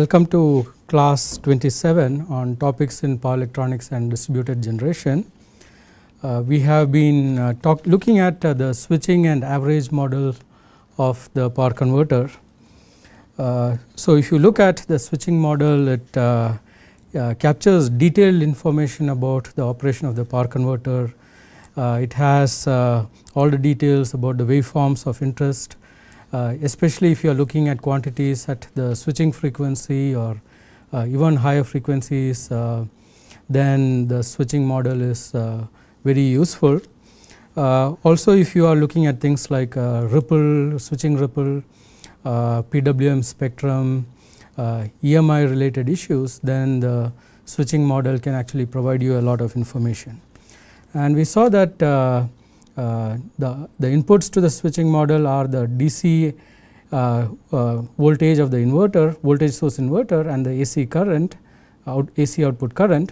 Welcome to class 27 on topics in power electronics and distributed generation. Uh, we have been uh, talk, looking at uh, the switching and average model of the power converter. Uh, so if you look at the switching model it uh, uh, captures detailed information about the operation of the power converter. it has all the details about the waveforms of interest uh, especially if you are looking at quantities at the switching frequency or uh, even higher frequencies uh, then the switching model is very useful. also if you are looking at things like ripple, switching ripple, PWM spectrum, EMI related issues then the switching model can actually provide you a lot of information. And we saw that uh, the, the inputs to the switching model are the DC uh, uh, voltage of the inverter, voltage source inverter and the AC current, out AC output current.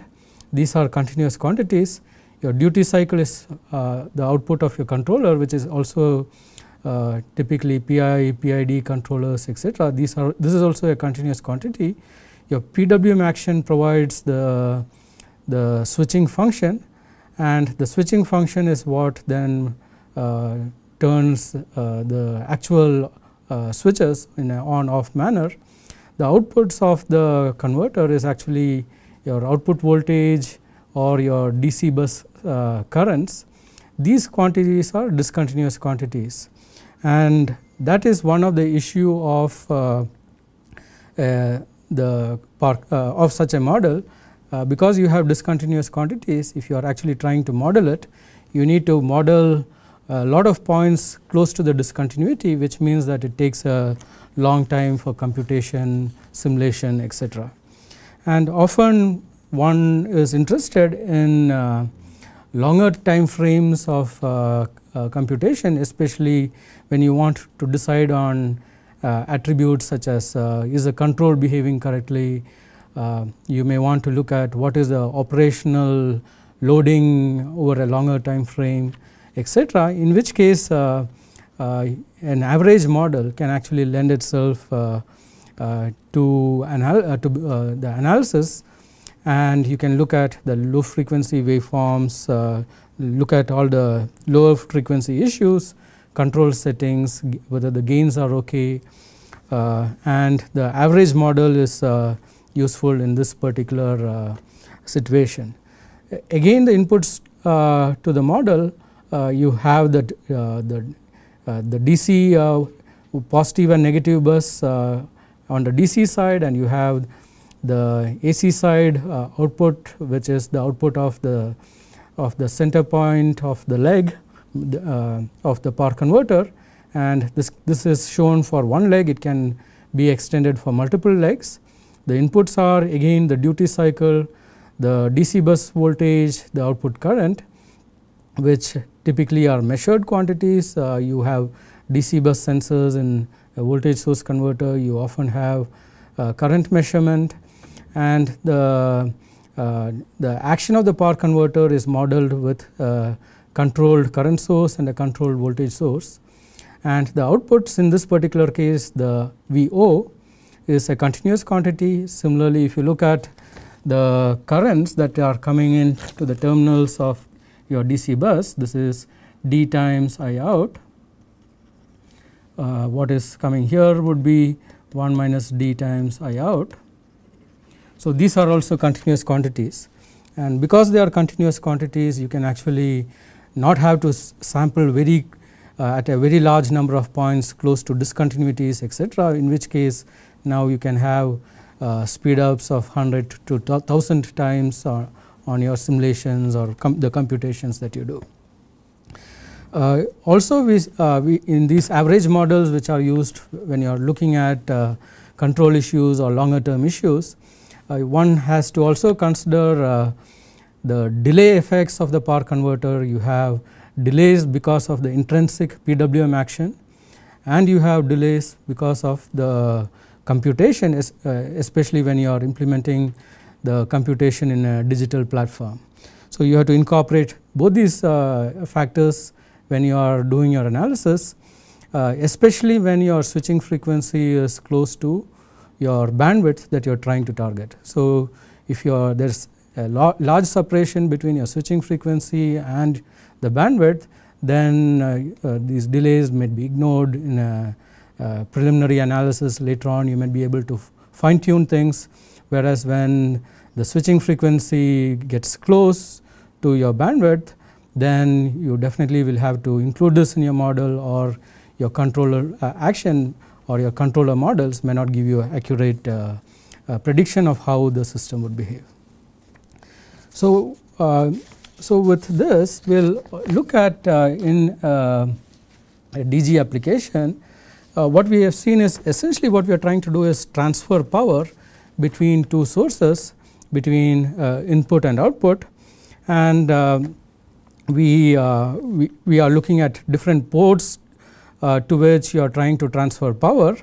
These are continuous quantities. Your duty cycle is the output of your controller which is also uh, typically PI, PID controllers, etc. These are this is also a continuous quantity. Your PWM action provides the the switching function and the switching function is what then uh, turns uh, the actual uh, switches in an on off manner. The outputs of the converter is actually your output voltage or your DC bus uh, currents. These quantities are discontinuous quantities and that is one of the issue of uh, uh, the of such a model uh, because you have discontinuous quantities if you are actually trying to model it you need to model a lot of points close to the discontinuity which means that it takes a long time for computation, simulation etc. And often one is interested in uh, longer time frames of uh, uh computation especially when you want to decide on uh, attributes such as uh, is a control behaving correctly, um, you may want to look at what is the operational loading over a longer time frame etc in which case uh, uh, an average model can actually lend itself uh, uh to, anal uh, to uh, the analysis and you can look at the low frequency waveforms look at all the lower frequency issues control settings whether the gains are okay and the average model is useful in this particular uh, situation. Again the inputs uh, to the model uh, you have the, the, the DC positive and negative bus on the DC side and you have the AC side uh, output which is the output of the of the center point of the leg uh, of the power converter and this this is shown for one leg it can be extended for multiple legs the inputs are again the duty cycle, the DC bus voltage, the output current which typically are measured quantities. Uh, you have DC bus sensors in a voltage source converter, you often have uh, current measurement and the, uh, the action of the power converter is modeled with uh, controlled current source and a controlled voltage source. And the outputs in this particular case the VO is a continuous quantity. Similarly, if you look at the currents that are coming in to the terminals of your DC bus, this is D times I out. Uh, what is coming here would be 1 minus D times I out. So, these are also continuous quantities and because they are continuous quantities you can actually not have to sample very uh, at a very large number of points close to discontinuities etc in which case now you can have uh, speed ups of 100 to 1000 times or on your simulations or com the computations that you do. Uh, also we, uh, we, in these average models which are used when you are looking at uh, control issues or longer term issues uh, one has to also consider uh, the delay effects of the power converter you have delays because of the intrinsic PWM action and you have delays because of the computation is, uh, especially when you are implementing the computation in a digital platform. So you have to incorporate both these uh, factors when you are doing your analysis uh, especially when your switching frequency is close to your bandwidth that you are trying to target. So if you are, there's a large separation between your switching frequency and the bandwidth then uh, uh, these delays may be ignored in a uh, preliminary analysis later on you may be able to fine tune things whereas when the switching frequency gets close to your bandwidth then you definitely will have to include this in your model or your controller uh, action or your controller models may not give you accurate uh, uh, prediction of how the system would behave. So, uh, so with this we will look at uh, in a DG application uh, what we have seen is essentially what we are trying to do is transfer power between two sources between uh, input and output and uh, we, uh, we, we, are looking at different ports uh, to which you are trying to transfer power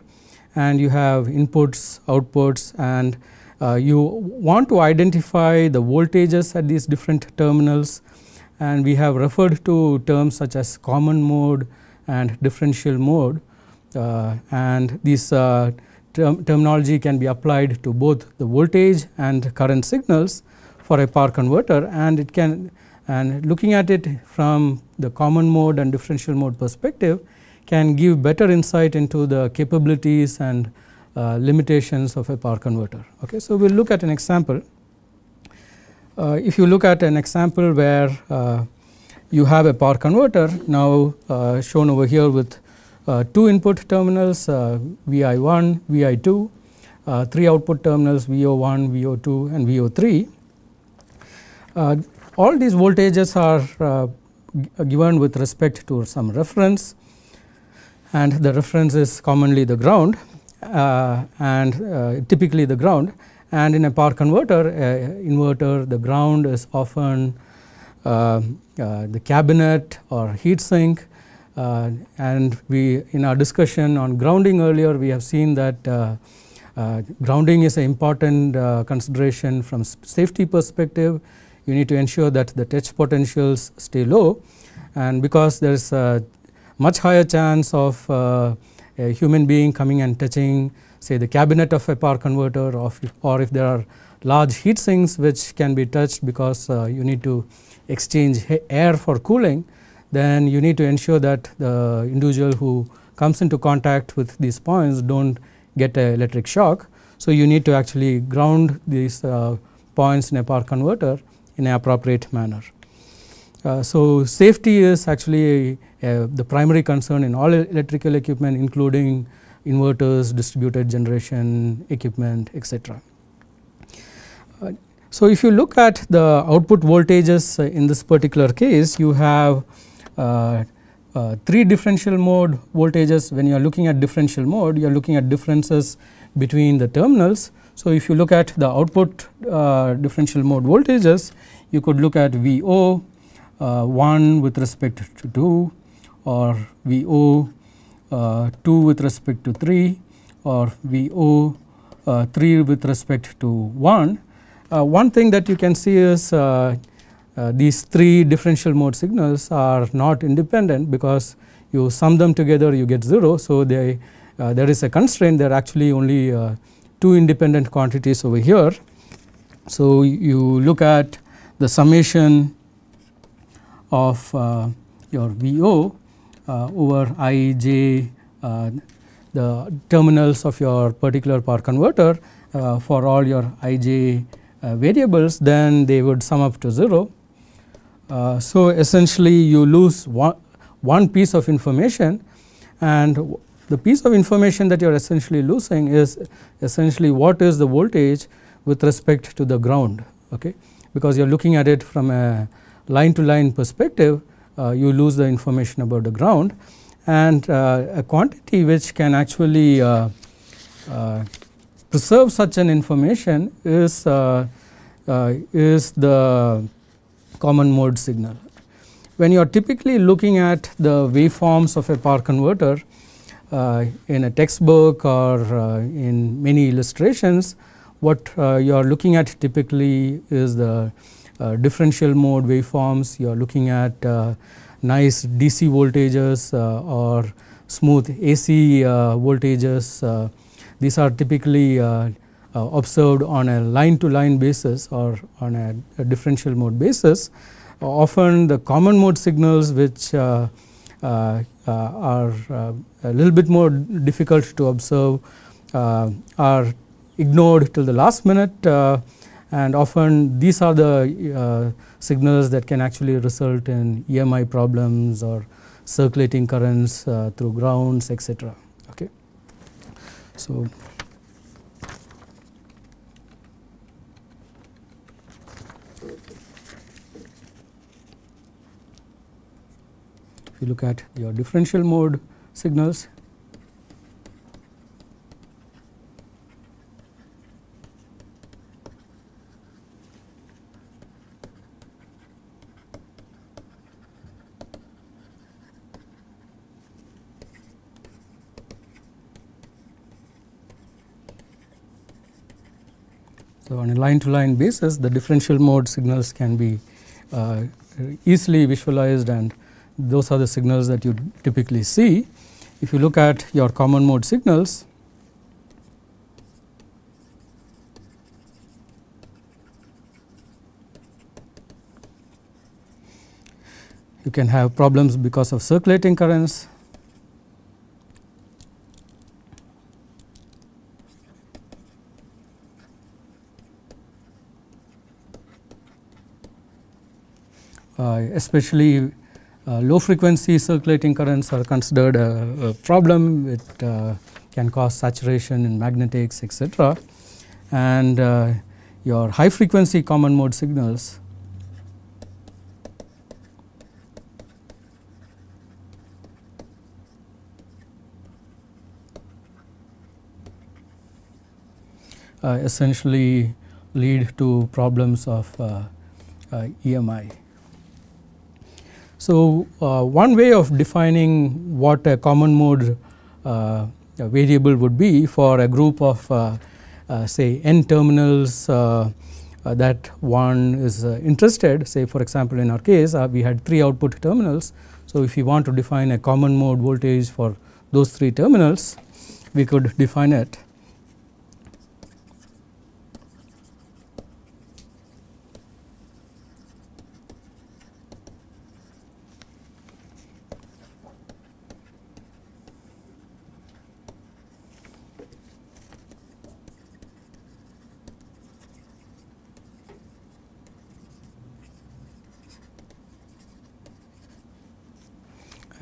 and you have inputs, outputs and uh, you want to identify the voltages at these different terminals and we have referred to terms such as common mode and differential mode uh, and these uh, term terminology can be applied to both the voltage and current signals for a power converter and it can and looking at it from the common mode and differential mode perspective can give better insight into the capabilities and uh, limitations of a power converter. Okay, so we'll look at an example. Uh, if you look at an example where uh, you have a power converter now uh, shown over here with uh, two input terminals VI1, uh, VI2, uh, three output terminals VO1, VO2 and VO3. Uh, all these voltages are uh, given with respect to some reference and the reference is commonly the ground uh, and typically the ground and in a power converter inverter the ground is often the cabinet or heat sink uh, and we in our discussion on grounding earlier we have seen that uh, uh, grounding is an important consideration from safety perspective you need to ensure that the touch potentials stay low and because there is a much higher chance of uh, a human being coming and touching say the cabinet of a power converter or if, or if there are large heat sinks which can be touched because uh, you need to exchange air for cooling then you need to ensure that the individual who comes into contact with these points don't get an electric shock. So you need to actually ground these uh, points in a power converter in an appropriate manner. Uh, so safety is actually a, a, the primary concern in all electrical equipment including inverters, distributed generation equipment etc. Uh, so if you look at the output voltages in this particular case you have uh, uh, three differential mode voltages when you are looking at differential mode you are looking at differences between the terminals. So, if you look at the output uh, differential mode voltages you could look at VO 1 with respect to 2 or VO 2 with respect to 3 or VO uh, 3 with respect to 1. Uh, one thing that you can see is uh, uh, these three differential mode signals are not independent because you sum them together you get 0. So, they, uh, there is a constraint there are actually only uh, two independent quantities over here. So, you look at the summation of uh, your VO uh, over i j uh, the terminals of your particular power converter for all your i j variables then they would sum up to 0 uh, so essentially you lose one, one piece of information and the piece of information that you are essentially losing is essentially what is the voltage with respect to the ground okay because you are looking at it from a line to line perspective uh, you lose the information about the ground and uh, a quantity which can actually uh, uh, preserve such an information is is the common mode signal. When you are typically looking at the waveforms of a power converter uh, in a textbook or uh, in many illustrations, what uh, you are looking at typically is the uh, differential mode waveforms, you are looking at uh, nice DC voltages uh, or smooth AC voltages. these are typically uh, observed on a line to line basis or on a, a differential mode basis. Uh, often the common mode signals which uh, uh, uh are uh, a little bit more difficult to observe are ignored till the last minute and often these are the signals that can actually result in EMI problems or circulating currents through grounds etc. Okay. So, you look at your differential mode signals So, on a line to line basis the differential mode signals can be uh, easily visualized and those are the signals that you typically see. If you look at your common mode signals, you can have problems because of circulating currents. Uh, especially uh, low frequency circulating currents are considered a, a problem. It uh, can cause saturation in magnetics etc. And uh, your high frequency common mode signals Uh, essentially lead to problems of uh, uh, EMI. So, uh, one way of defining what a common mode uh, variable would be for a group of uh, uh say n terminals uh, uh, that one is interested say for example in our case we had 3 output terminals. So, if we want to define a common mode voltage for those 3 terminals we could define it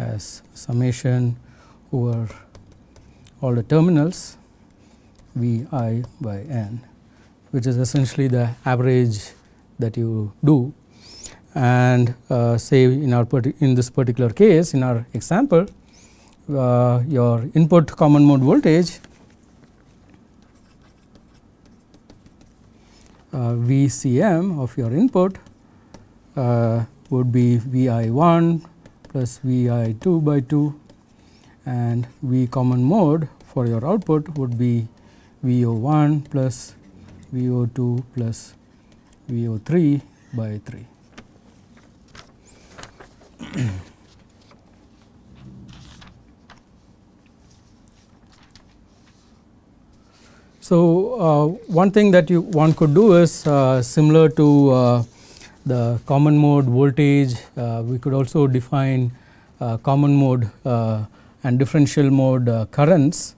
as summation over all the terminals V i by n which is essentially the average that you do and uh, say in our in this particular case in our example uh, your input common mode voltage uh, VCM of your input uh, would be VI1 plus Vi 2 by 2 and V common mode for your output would be VO1 plus VO2 plus VO3 by 3. so, uh, one thing that you one could do is uh, similar to uh, the common mode voltage, uh, we could also define uh, common mode uh, and differential mode currents.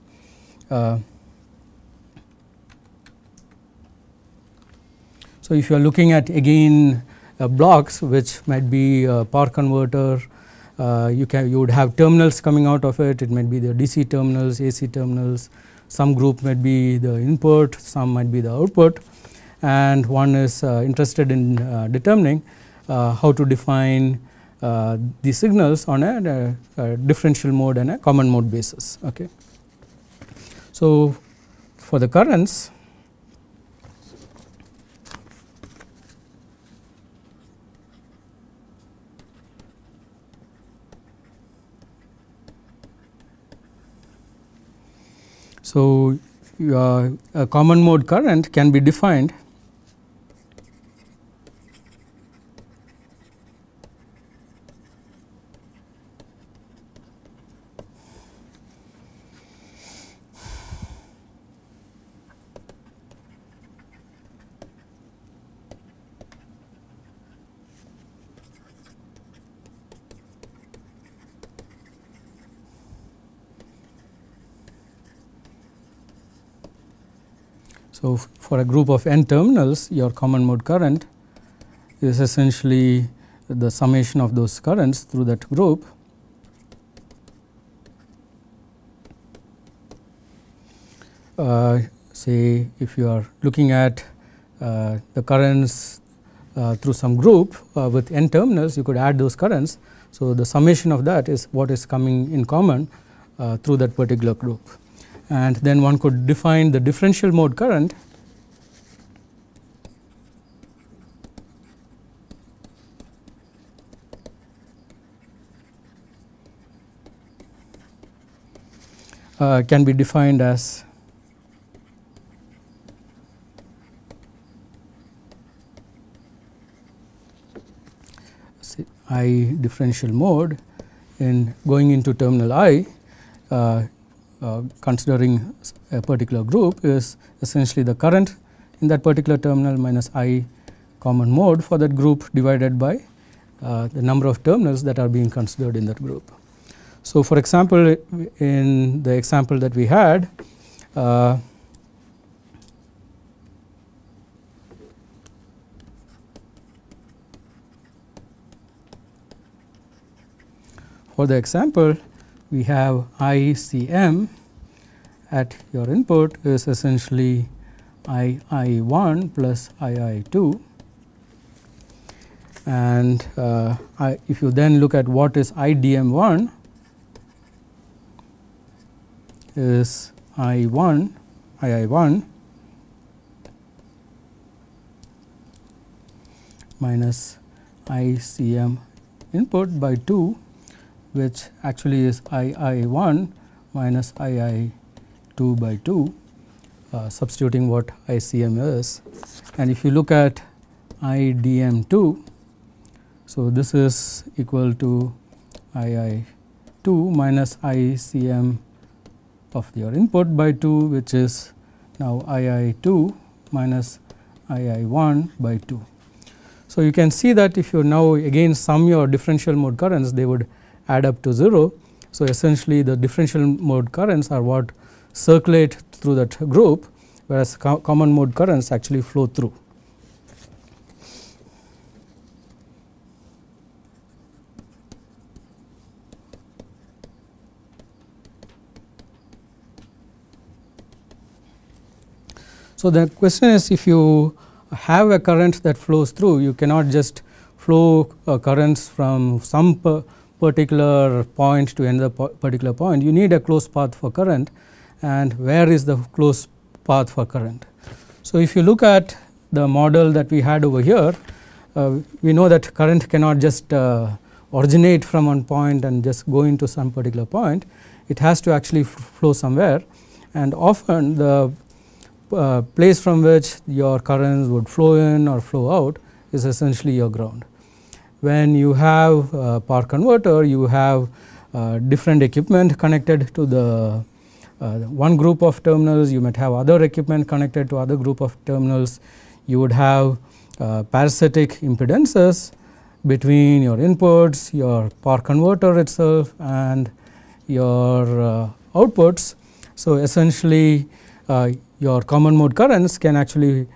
So, if you are looking at again uh, blocks which might be a power converter, uh, you can you would have terminals coming out of it, it might be the DC terminals, AC terminals, some group might be the input, some might be the output and one is uh, interested in uh, determining uh, how to define the signals on a, a differential mode and a common mode basis. Okay. So, for the currents So, uh, a common mode current can be defined for a group of n terminals your common mode current is essentially the summation of those currents through that group. Uh, say if you are looking at uh, the currents uh, through some group uh, with n terminals you could add those currents. So, the summation of that is what is coming in common uh, through that particular group and then one could define the differential mode current uh, can be defined as I differential mode in going into terminal I uh, uh, considering a particular group is essentially the current in that particular terminal minus I common mode for that group divided by uh, the number of terminals that are being considered in that group. So, for example, in the example that we had, uh, for the example, we have ICM at your input is essentially II1 plus II2 and uh, I, if you then look at what is IDM1 is I 1 I I 1 minus I C M input by 2 which actually is I I 1 minus I I 2 by 2 uh, substituting what I C M is. And if you look at I D M 2, so this is equal to I I 2 minus I C M of your input by 2 which is now II2 minus II1 by 2. So, you can see that if you now again sum your differential mode currents they would add up to 0. So, essentially the differential mode currents are what circulate through that group whereas co common mode currents actually flow through. So, the question is if you have a current that flows through you cannot just flow uh, currents from some particular point to another particular point you need a closed path for current and where is the closed path for current. So, if you look at the model that we had over here uh, we know that current cannot just uh, originate from one point and just go into some particular point it has to actually flow somewhere and often the uh, place from which your currents would flow in or flow out is essentially your ground. When you have a power converter, you have uh, different equipment connected to the uh, one group of terminals, you might have other equipment connected to other group of terminals, you would have uh, parasitic impedances between your inputs, your power converter itself and your uh, outputs. So, essentially uh, your common mode currents can actually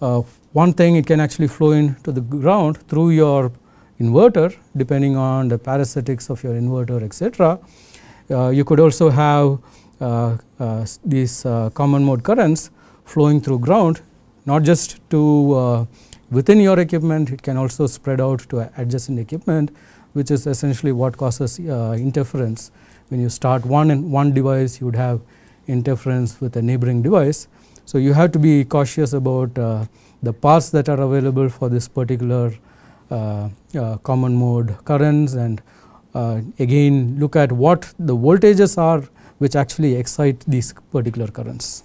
uh, one thing it can actually flow into the ground through your inverter depending on the parasitics of your inverter etc. Uh, you could also have uh, uh these uh, common mode currents flowing through ground not just to uh, within your equipment it can also spread out to adjacent equipment which is essentially what causes interference when you start one one device you would have interference with a neighboring device. So you have to be cautious about uh, the paths that are available for this particular uh, uh, common mode currents and uh, again look at what the voltages are which actually excite these particular currents.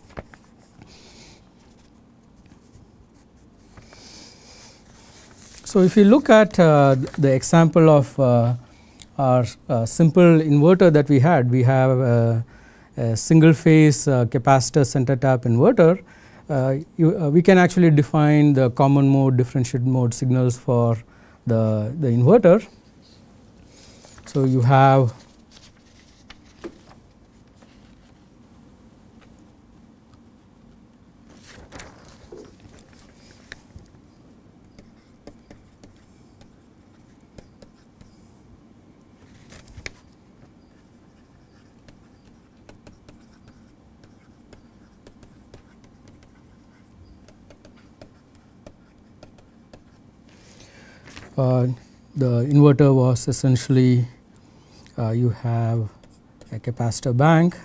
So if you look at uh, the example of uh, our simple inverter that we had, we have single phase uh, capacitor center tap inverter, uh, you, uh, we can actually define the common mode differential mode signals for the, the inverter. So you have Uh, the inverter was essentially uh, you have a capacitor bank,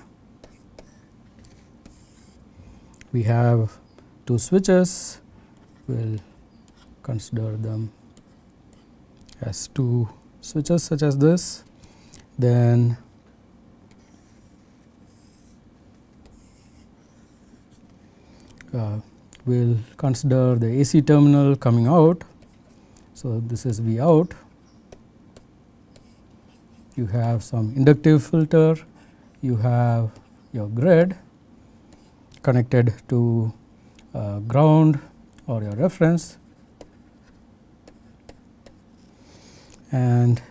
we have two switches, we will consider them as two switches such as this, then uh, we will consider the AC terminal coming out so, this is V out you have some inductive filter, you have your grid connected to uh, ground or your reference and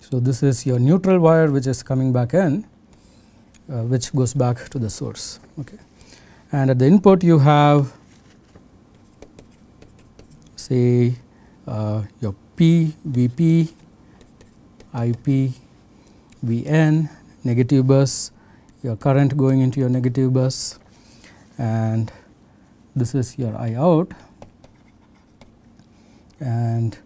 so this is your neutral wire which is coming back in uh, which goes back to the source okay and at the input you have say uh, your P, VP, IP, VN, negative bus, your current going into your negative bus and this is your I out and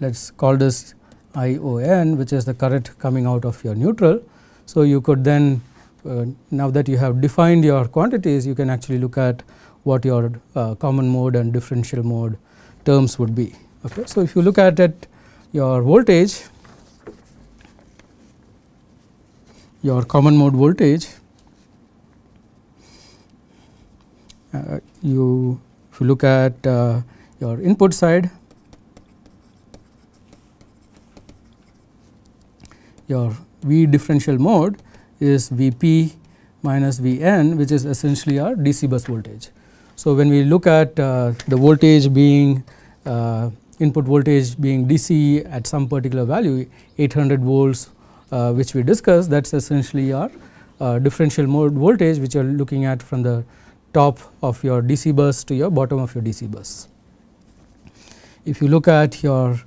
let us call this ION which is the current coming out of your neutral. So, you could then uh, now that you have defined your quantities you can actually look at what your uh, common mode and differential mode terms would be. Okay. So, if you look at it your voltage your common mode voltage uh, you if you look at uh, your input side your V differential mode is Vp minus Vn which is essentially our DC bus voltage. So, when we look at uh, the voltage being uh, input voltage being DC at some particular value 800 volts uh, which we discussed that is essentially our uh, differential mode voltage which you are looking at from the top of your DC bus to your bottom of your DC bus. If you look at your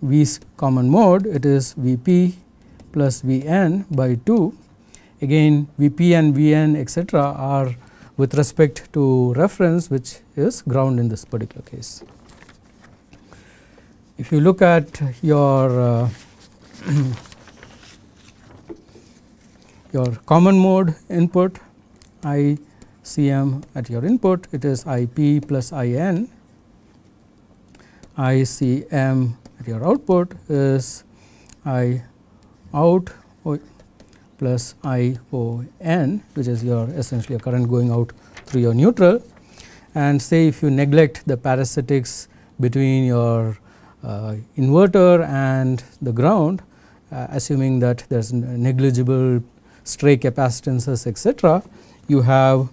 V's common mode it is Vp plus Vn by 2 again Vp and Vn etc are with respect to reference which is ground in this particular case. If you look at your uh, your common mode input ICM at your input it is IP plus IN ICM at your output is I out oh, plus ION which is your essentially a current going out through your neutral and say if you neglect the parasitics between your uh, inverter and the ground uh, assuming that there is negligible stray capacitances etc. you have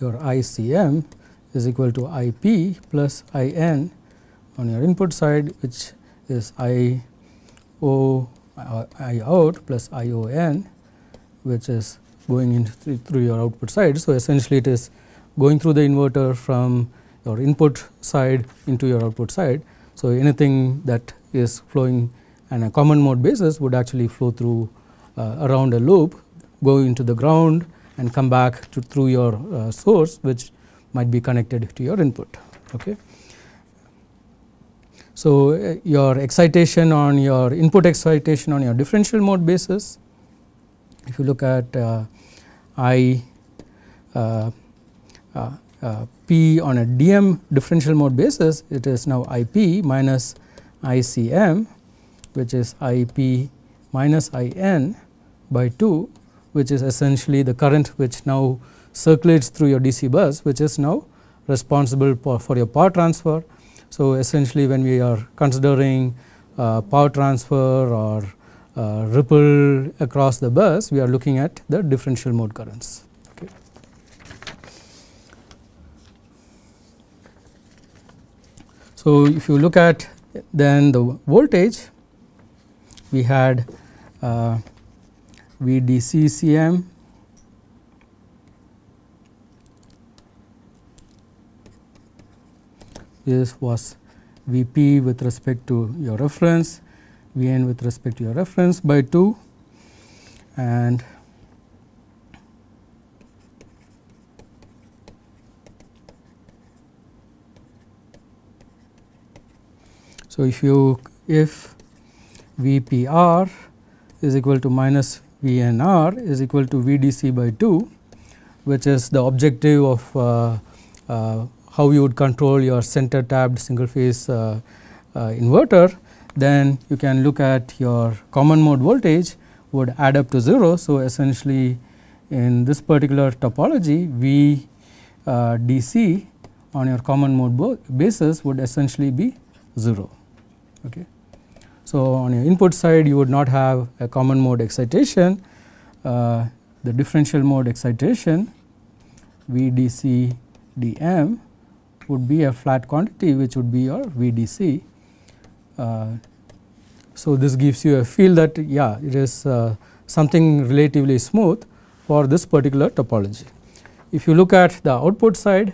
your ICM is equal to IP plus IN on your input side which is I O I out plus I O N which is going in th through your output side. So, essentially it is going through the inverter from your input side into your output side. So, anything that is flowing on a common mode basis would actually flow through uh, around a loop go into the ground and come back to through your uh, source which might be connected to your input. Okay. So, uh, your excitation on your input excitation on your differential mode basis, if you look at uh, I uh, uh, uh, P on a dm differential mode basis, it is now Ip minus ICM which is Ip minus In by 2 which is essentially the current which now circulates through your DC bus which is now responsible for, for your power transfer. So essentially when we are considering uh, power transfer or uh, ripple across the bus we are looking at the differential mode currents. Okay. So if you look at then the voltage we had uh, VDCCM this was Vp with respect to your reference, Vn with respect to your reference by 2 and So, if you if Vpr is equal to minus VNR is equal to VDC by 2 which is the objective of uh, uh, how you would control your center tapped single phase uh, uh, inverter then you can look at your common mode voltage would add up to 0. So, essentially in this particular topology V uh, DC on your common mode basis would essentially be 0. Okay. So, on your input side you would not have a common mode excitation, uh, the differential mode excitation VDC dm would be a flat quantity which would be your VDC. Uh, so, this gives you a feel that yeah it is uh, something relatively smooth for this particular topology. If you look at the output side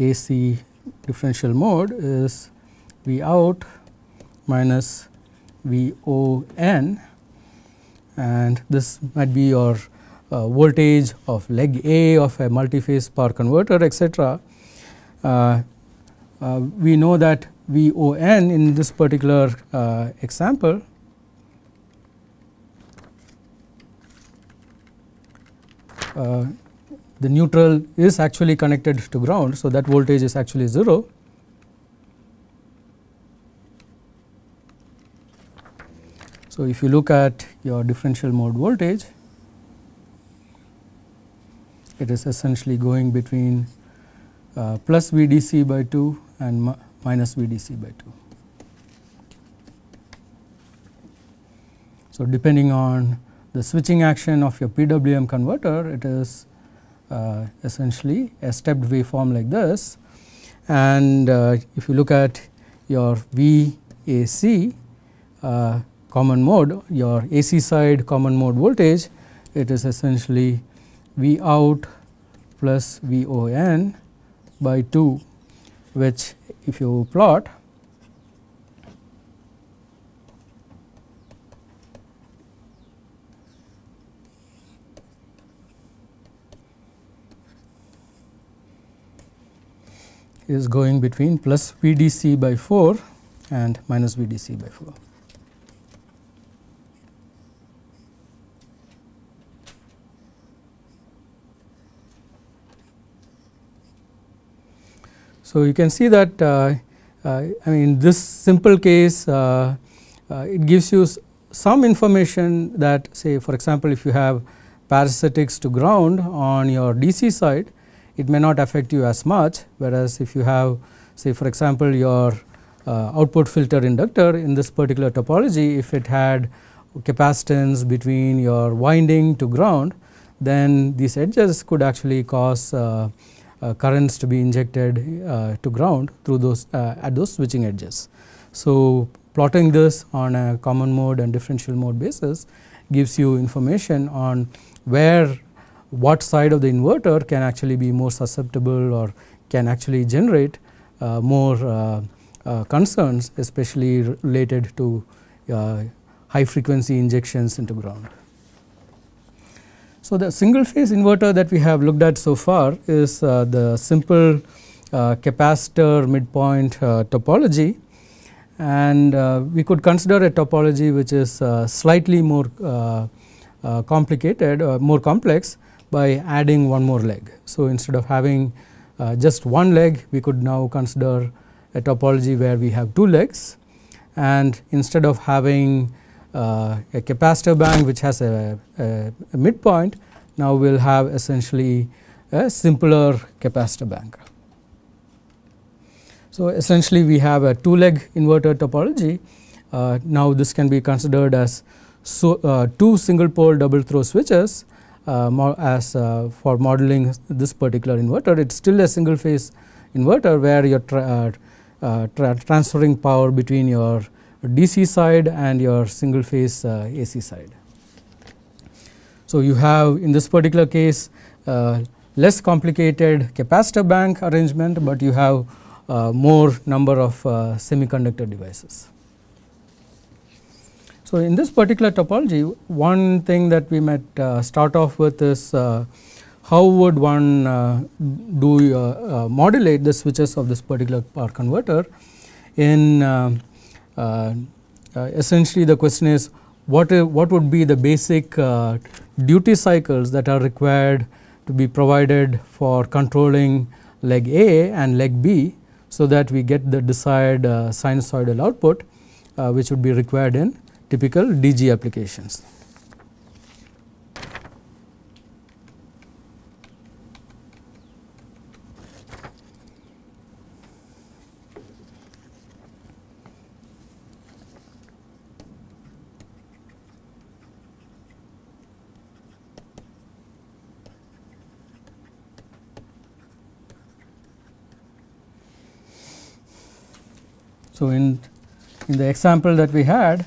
AC differential mode is V out minus V O N and this might be your uh, voltage of leg A of a multiphase power converter etc. Uh, uh, we know that V O N in this particular uh, example uh, the neutral is actually connected to ground. So, that voltage is actually 0. So, if you look at your differential mode voltage, it is essentially going between uh, plus VDC by 2 and minus VDC by 2. So, depending on the switching action of your PWM converter, it is uh, essentially a stepped waveform like this and uh, if you look at your VAC uh, common mode your AC side common mode voltage it is essentially V out plus VON by 2 which if you plot is going between plus VDC by 4 and minus VDC by 4. So, you can see that uh, uh, I mean in this simple case uh, uh it gives you some information that say for example if you have parasitics to ground on your DC side it may not affect you as much whereas if you have say for example your uh, output filter inductor in this particular topology if it had capacitance between your winding to ground then these edges could actually cause uh, uh, currents to be injected uh, to ground through those uh, at those switching edges. So plotting this on a common mode and differential mode basis gives you information on where what side of the inverter can actually be more susceptible or can actually generate uh, more uh, uh, concerns especially related to uh, high frequency injections into ground. So, the single phase inverter that we have looked at so far is uh, the simple uh, capacitor midpoint topology and we could consider a topology which is slightly more complicated or more complex by adding one more leg. So, instead of having uh, just one leg we could now consider a topology where we have two legs and instead of having uh, a capacitor bank which has a, a, a midpoint now we will have essentially a simpler capacitor bank. So, essentially we have a two leg inverter topology uh, now this can be considered as so, uh, two single pole double throw switches uh, as uh, for modeling this particular inverter. It's still a single phase inverter where you're tra uh, tra transferring power between your DC side and your single phase AC side. So you have in this particular case less complicated capacitor bank arrangement, but you have uh, more number of uh, semiconductor devices. So, in this particular topology, one thing that we might uh, start off with is uh, how would one uh, do uh, uh, modulate the switches of this particular power converter in uh, essentially the question is what, what would be the basic duty cycles that are required to be provided for controlling leg A and leg B so that we get the desired sinusoidal output which would be required in typical DG applications. So, in, in the example that we had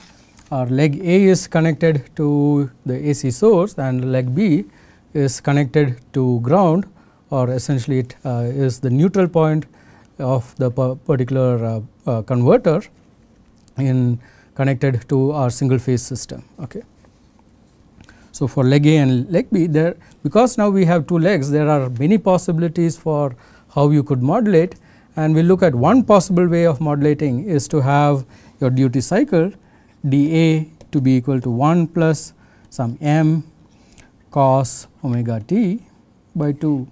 or leg A is connected to the AC source and leg B is connected to ground or essentially it uh, is the neutral point of the particular uh, uh, converter in connected to our single phase system. Okay. So, for leg A and leg B there because now we have two legs there are many possibilities for how you could modulate and we look at one possible way of modulating is to have your duty cycle dA to be equal to 1 plus some m cos omega t by 2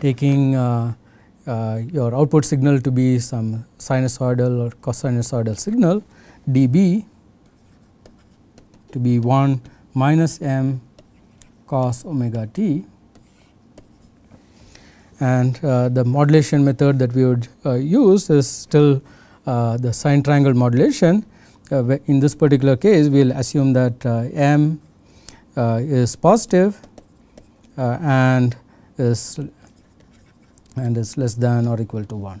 taking uh, uh, your output signal to be some sinusoidal or cosinusoidal signal dB to be 1 minus m cos omega t and uh, the modulation method that we would uh, use is still uh, the sine triangle modulation uh, in this particular case we will assume that uh, m is positive and is and is less than or equal to 1.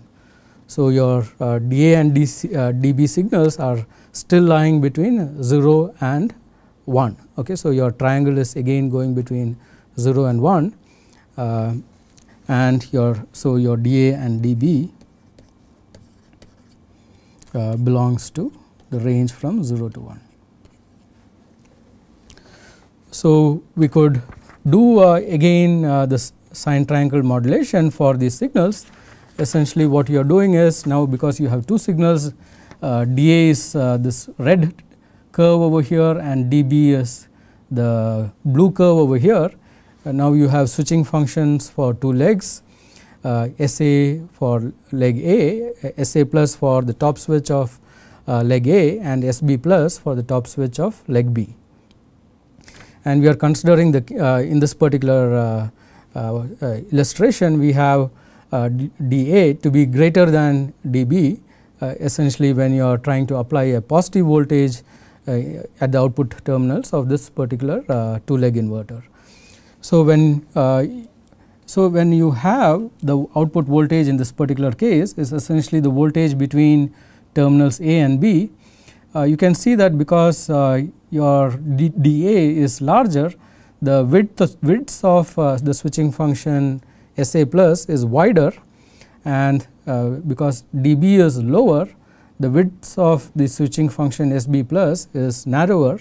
So, your uh, dA and DC, uh, dB signals are still lying between 0 and 1. Okay, so your triangle is again going between 0 and 1, uh, and your so your dA and dB uh, belongs to the range from 0 to 1. So, we could do uh, again uh, the sine triangle modulation for these signals. Essentially what you are doing is now because you have two signals uh, dA is uh, this red curve over here and dB is the blue curve over here and now you have switching functions for two legs uh, SA for leg A, uh, SA plus for the top switch of uh, leg A and SB plus for the top switch of leg B. And we are considering the in this particular illustration we have DA to be greater than DB essentially when you are trying to apply a positive voltage at the output terminals of this particular two leg inverter. So, when so, when you have the output voltage in this particular case is essentially the voltage between terminals A and B, uh, you can see that because uh, your D DA is larger, the width widths of uh, the switching function SA plus is wider and uh, because DB is lower, the widths of the switching function SB plus is narrower.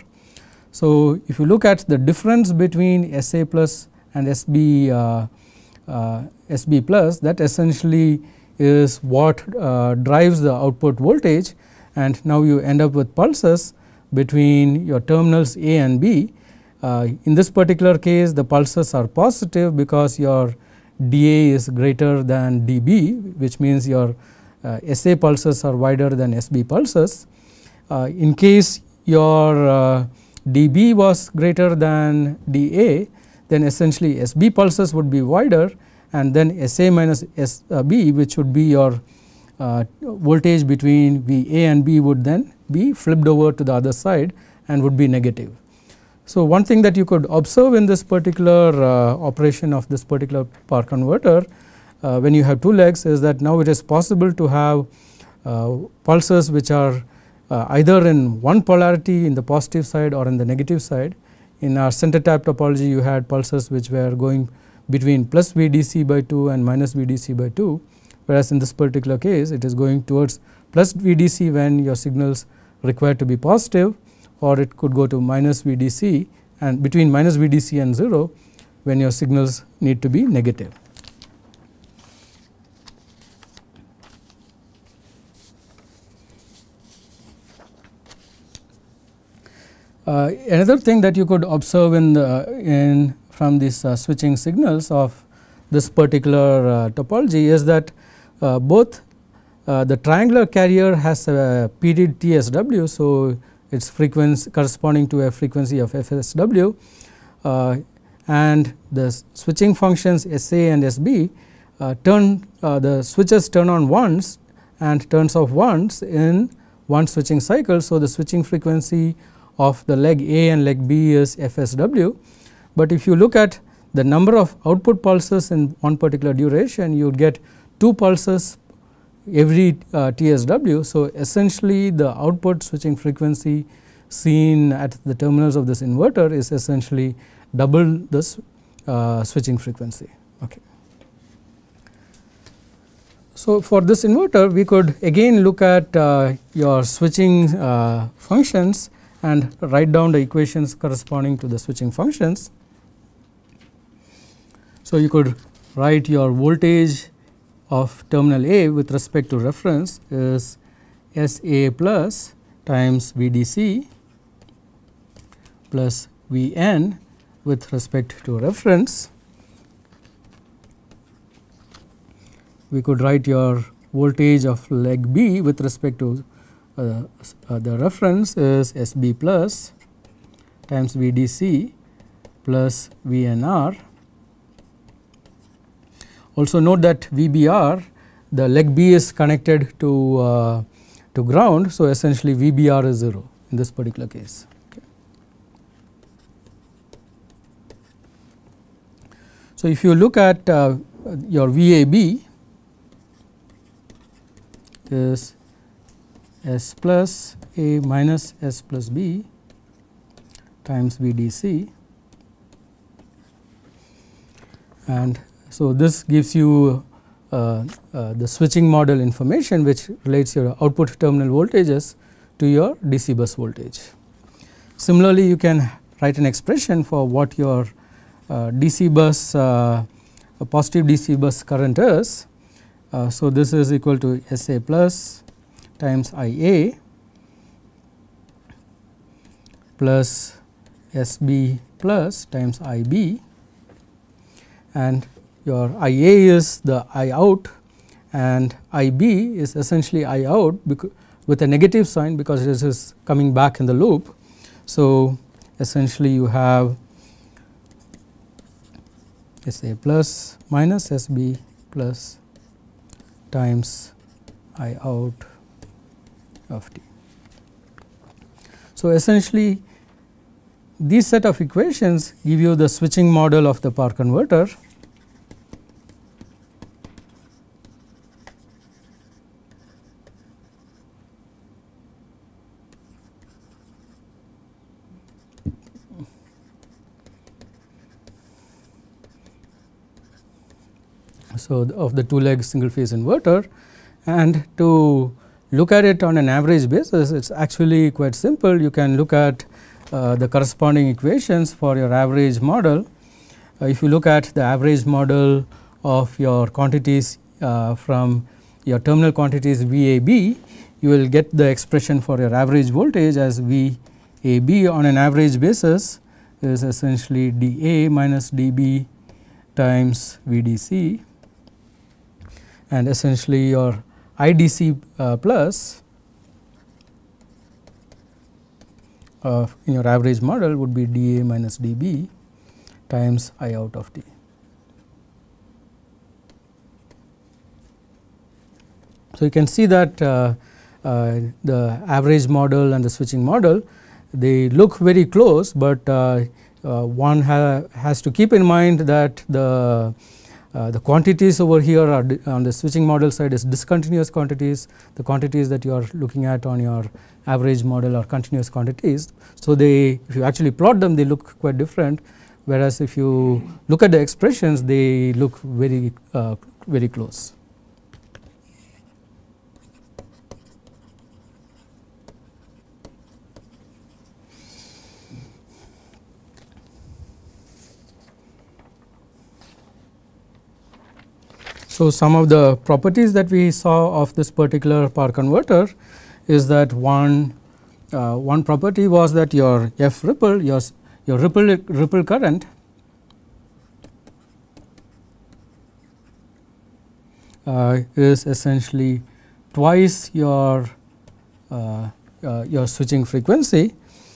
So, if you look at the difference between SA plus and SB uh, uh, SB plus that essentially is what uh, drives the output voltage and now you end up with pulses between your terminals A and B. Uh, in this particular case the pulses are positive because your dA is greater than dB which means your uh, SA pulses are wider than SB pulses. Uh, in case your uh, dB was greater than dA then essentially SB pulses would be wider and then SA minus SB which would be your uh, voltage between VA and B would then be flipped over to the other side and would be negative. So one thing that you could observe in this particular uh, operation of this particular power converter uh, when you have two legs is that now it is possible to have uh, pulses which are uh, either in one polarity in the positive side or in the negative side in our center type topology you had pulses which were going between plus VDC by 2 and minus VDC by 2 whereas in this particular case it is going towards plus VDC when your signals require to be positive or it could go to minus VDC and between minus VDC and 0 when your signals need to be negative. Uh, another thing that you could observe in, the, in from these uh, switching signals of this particular uh, topology is that both the triangular carrier has a period TSW. So, its frequency corresponding to a frequency of FSW and the switching functions SA and SB uh, turn uh, the switches turn on once and turns off once in one switching cycle. So, the switching frequency of the leg A and leg B is FSW. But if you look at the number of output pulses in one particular duration, you would get 2 pulses every uh, TSW. So, essentially the output switching frequency seen at the terminals of this inverter is essentially double this uh, switching frequency. Okay. So, for this inverter we could again look at uh, your switching uh, functions and write down the equations corresponding to the switching functions. So, you could write your voltage of terminal A with respect to reference is S A plus times V D C plus V N with respect to reference. We could write your voltage of leg B with respect to uh, uh, the reference is SB plus times VDC plus VNR. Also note that VBR the leg B is connected to, uh, to ground. So, essentially VBR is 0 in this particular case. So, if you look at uh, your VAB is s plus a minus s plus b times b d c and so this gives you uh, uh, the switching model information which relates your output terminal voltages to your DC bus voltage. Similarly, you can write an expression for what your uh, DC bus uh, positive DC bus current is. Uh, so, this is equal to SA plus times I A plus S B plus times I B and your I A is the I out and I B is essentially I out with a negative sign because this is coming back in the loop. So, essentially you have S A plus minus S B plus times I out of t. So, essentially these set of equations give you the switching model of the power converter so of the two leg single phase inverter and to look at it on an average basis, it is actually quite simple. You can look at uh, the corresponding equations for your average model. Uh, if you look at the average model of your quantities uh, from your terminal quantities VAB, you will get the expression for your average voltage as VAB on an average basis is essentially dA minus dB times VDC and essentially your IDC uh, plus uh, in your average model would be dA minus dB times I out of t. So, you can see that uh, uh, the average model and the switching model they look very close, but uh, uh, one ha has to keep in mind that the uh, the quantities over here are on the switching model side is discontinuous quantities, the quantities that you are looking at on your average model are continuous quantities. So they, if you actually plot them, they look quite different, whereas if you look at the expressions, they look very, uh, very close. So, some of the properties that we saw of this particular power converter is that one, uh, one property was that your F ripple, your, your ripple, ripple current uh, is essentially twice your, uh, uh your switching frequency.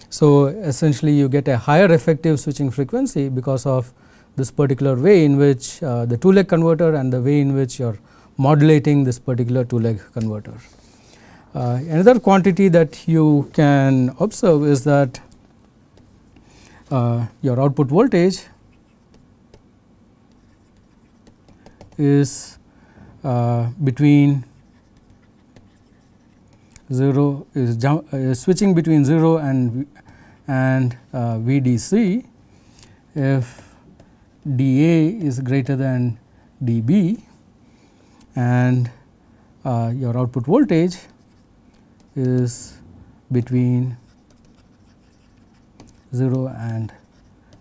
So, essentially you get a higher effective switching frequency because of this particular way in which uh, the two leg converter and the way in which you are modulating this particular two leg converter. Uh, another quantity that you can observe is that uh, your output voltage is uh, between 0 is, uh, is, switching between 0 and and uh, VDC if dA is greater than dB and uh, your output voltage is between 0 and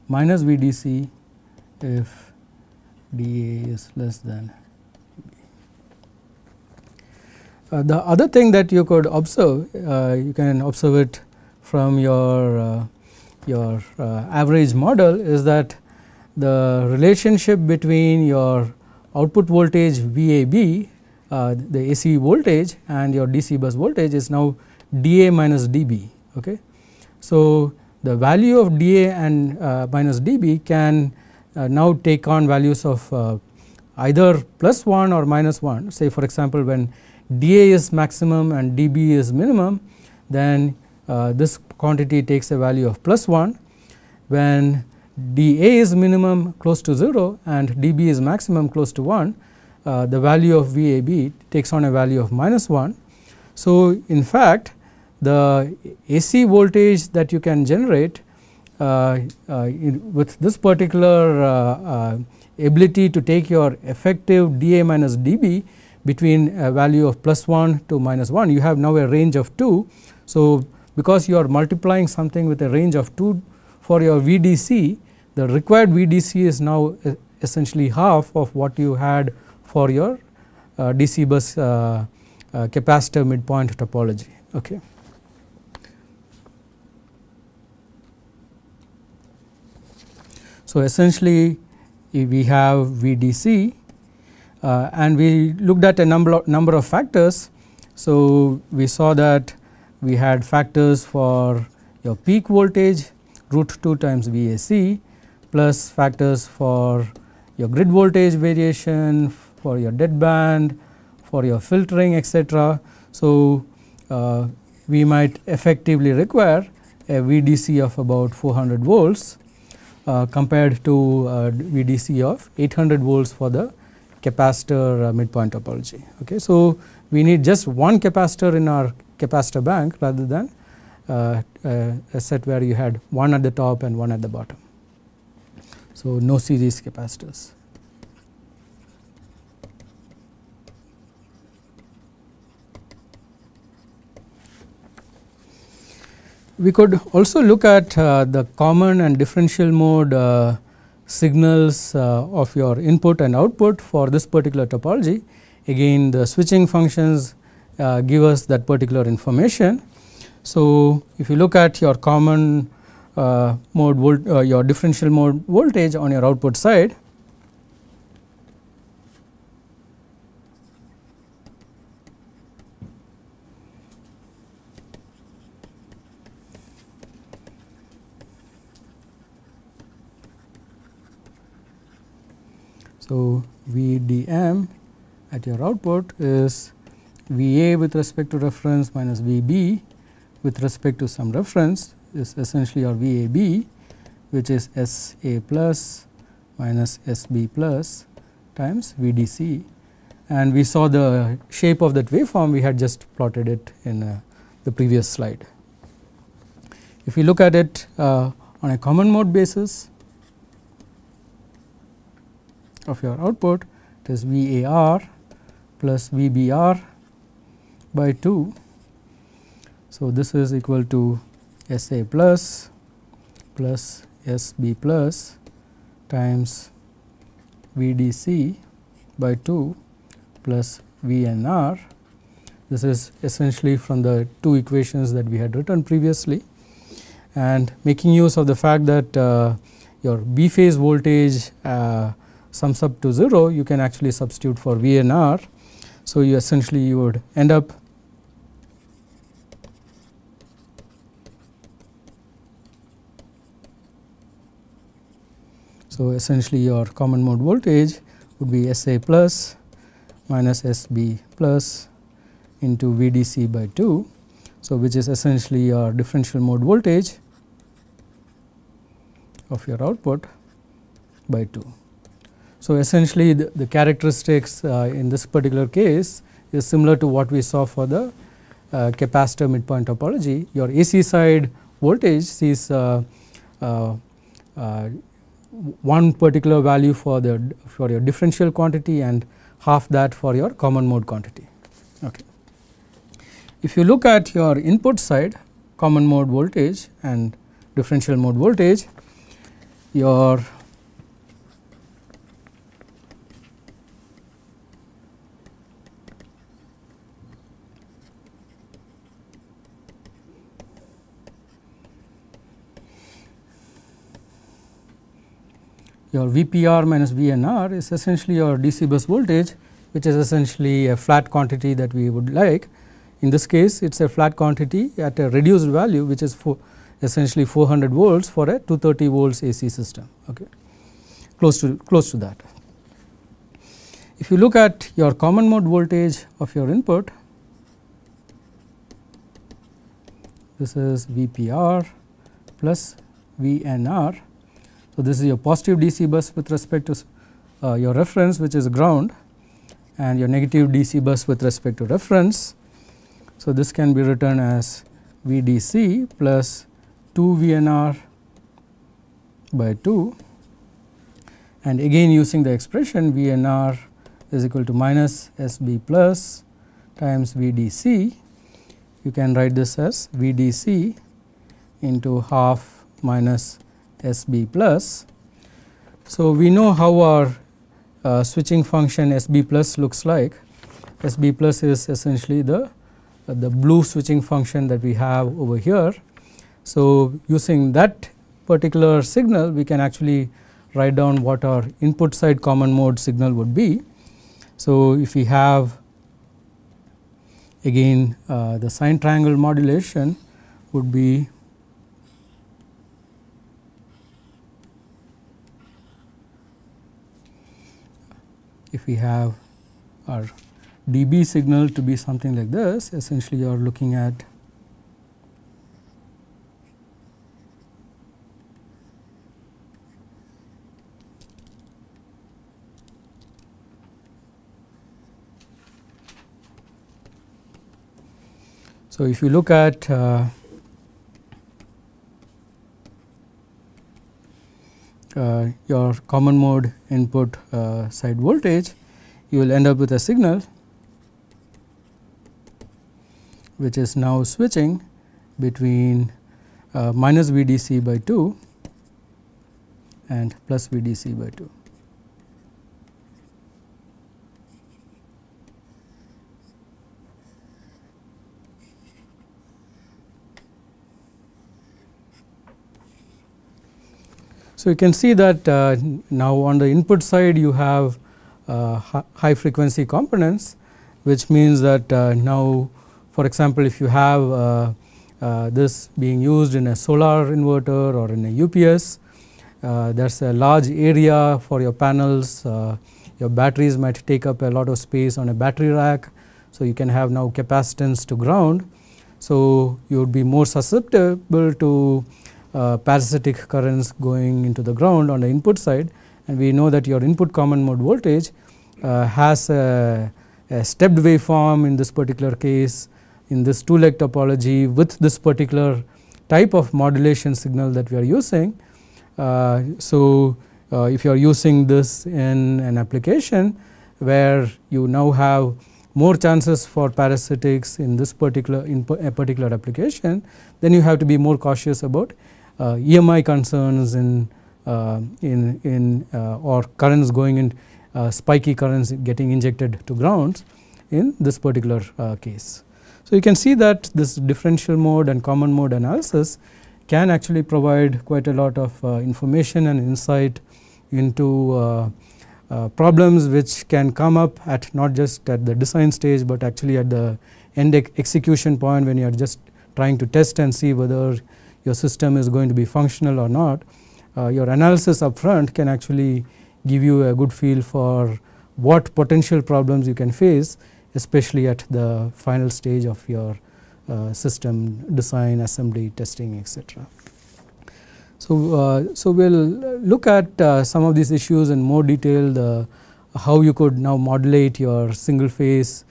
minus VDC if dA is less than uh, the other thing that you could observe, uh, you can observe it from your, uh, your uh, average model is that the relationship between your output voltage VAB uh, the AC voltage and your DC bus voltage is now DA minus DB okay. So the value of DA and uh, minus DB can uh, now take on values of uh, either plus 1 or minus 1 say for example when DA is maximum and DB is minimum then uh, this quantity takes a value of plus 1 when d a is minimum close to 0 and d b is maximum close to 1, uh, the value of v a b takes on a value of minus 1. So, in fact, the AC voltage that you can generate uh, uh, with this particular uh, uh, ability to take your effective d a minus d b between a value of plus 1 to minus 1, you have now a range of 2. So, because you are multiplying something with a range of 2 for your VDC the required VDC is now essentially half of what you had for your uh, DC bus uh, uh, capacitor midpoint topology. Okay. So essentially we have VDC uh, and we looked at a number of, number of factors. So we saw that we had factors for your peak voltage root 2 times VAC plus factors for your grid voltage variation, for your deadband, for your filtering etc. So, uh, we might effectively require a VDC of about 400 volts uh, compared to VDC of 800 volts for the capacitor uh, midpoint topology. Okay. So, we need just one capacitor in our capacitor bank rather than uh, uh, a set where you had one at the top and one at the bottom. So, no series capacitors. We could also look at uh, the common and differential mode uh, signals uh, of your input and output for this particular topology. Again the switching functions uh, give us that particular information. So, if you look at your common uh, mode volt, uh, your differential mode voltage on your output side So, VDM at your output is VA with respect to reference minus VB with respect to some reference is essentially our VAB which is SA plus minus SB plus times VDC and we saw the shape of that waveform we had just plotted it in uh, the previous slide. If we look at it uh, on a common mode basis of your output it is VAR plus VBR by 2. So, this is equal to S A plus plus S B plus times V D C by 2 plus V N R. This is essentially from the two equations that we had written previously and making use of the fact that uh, your B phase voltage uh, sums up to 0 you can actually substitute for V N R. So, you essentially you would end up So, essentially your common mode voltage would be SA plus minus SB plus into VDC by 2. So, which is essentially your differential mode voltage of your output by 2. So, essentially the, the characteristics uh, in this particular case is similar to what we saw for the uh, capacitor midpoint topology. Your AC side voltage sees uh, uh, uh one particular value for the for your differential quantity and half that for your common mode quantity. Okay. If you look at your input side common mode voltage and differential mode voltage, your your VPR minus VNR is essentially your DC bus voltage which is essentially a flat quantity that we would like. In this case it is a flat quantity at a reduced value which is for essentially 400 volts for a 230 volts AC system okay close to close to that. If you look at your common mode voltage of your input this is VPR plus VNR so, this is your positive DC bus with respect to uh, your reference which is ground and your negative DC bus with respect to reference. So, this can be written as VDC plus 2 VNR by 2 and again using the expression VNR is equal to minus SB plus times VDC you can write this as VDC into half minus SB plus. So, we know how our uh, switching function SB plus looks like. SB plus is essentially the, uh, the blue switching function that we have over here. So, using that particular signal we can actually write down what our input side common mode signal would be. So, if we have again uh, the sine triangle modulation would be if we have our dB signal to be something like this essentially you are looking at So, if you look at uh, Uh, your common mode input uh, side voltage you will end up with a signal which is now switching between uh, minus VDC by 2 and plus VDC by 2. So, you can see that uh, now on the input side you have uh, high frequency components which means that uh, now for example if you have uh, uh, this being used in a solar inverter or in a UPS uh, there is a large area for your panels your batteries might take up a lot of space on a battery rack. So, you can have now capacitance to ground. So, you would be more susceptible to uh, parasitic currents going into the ground on the input side and we know that your input common mode voltage uh, has a, a, stepped waveform in this particular case in this two leg topology with this particular type of modulation signal that we are using. Uh, so, uh, if you are using this in an application where you now have more chances for parasitics in this particular in a particular application then you have to be more cautious about uh, EMI concerns in uh, in in uh, or currents going in spiky currents getting injected to grounds in this particular case. So you can see that this differential mode and common mode analysis can actually provide quite a lot of information and insight into uh, problems which can come up at not just at the design stage but actually at the end execution point when you are just trying to test and see whether your system is going to be functional or not, uh, your analysis up front can actually give you a good feel for what potential problems you can face especially at the final stage of your uh, system design, assembly, testing etc. So, uh, so we will look at uh, some of these issues in more detail the how you could now modulate your single phase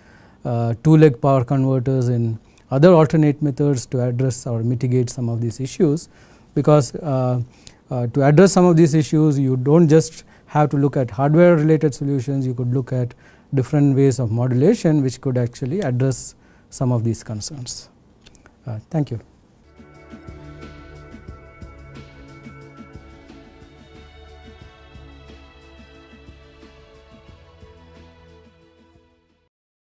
uh, two leg power converters in other alternate methods to address or mitigate some of these issues because uh, uh, to address some of these issues you do not just have to look at hardware related solutions you could look at different ways of modulation which could actually address some of these concerns. Uh, thank you.